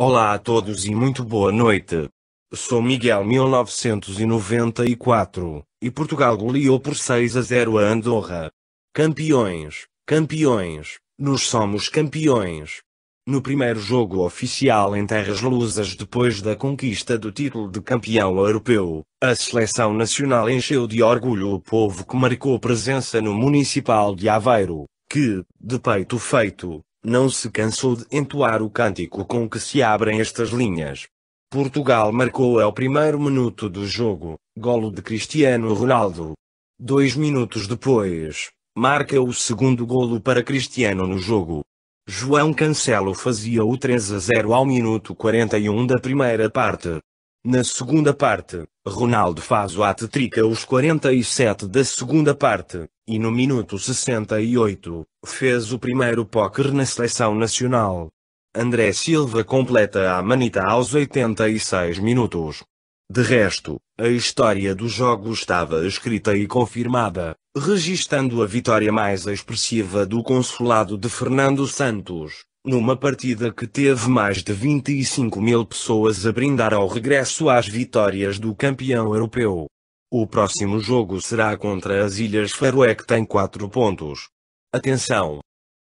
Olá a todos e muito boa noite. Sou Miguel 1994, e Portugal goleou por 6 a 0 a Andorra. Campeões, campeões, nós somos campeões. No primeiro jogo oficial em terras lusas depois da conquista do título de campeão europeu, a seleção nacional encheu de orgulho o povo que marcou presença no Municipal de Aveiro, que, de peito feito, não se cansou de entoar o cântico com que se abrem estas linhas. Portugal marcou ao primeiro minuto do jogo, golo de Cristiano Ronaldo. Dois minutos depois, marca o segundo golo para Cristiano no jogo. João Cancelo fazia o 3 a 0 ao minuto 41 da primeira parte. Na segunda parte, Ronaldo faz o hat-trick aos 47 da segunda parte, e no minuto 68, fez o primeiro póquer na seleção nacional. André Silva completa a manita aos 86 minutos. De resto, a história do jogo estava escrita e confirmada, registando a vitória mais expressiva do consulado de Fernando Santos, numa partida que teve mais de 25 mil pessoas a brindar ao regresso às vitórias do campeão europeu. O próximo jogo será contra as Ilhas Faroe que tem 4 pontos. Atenção!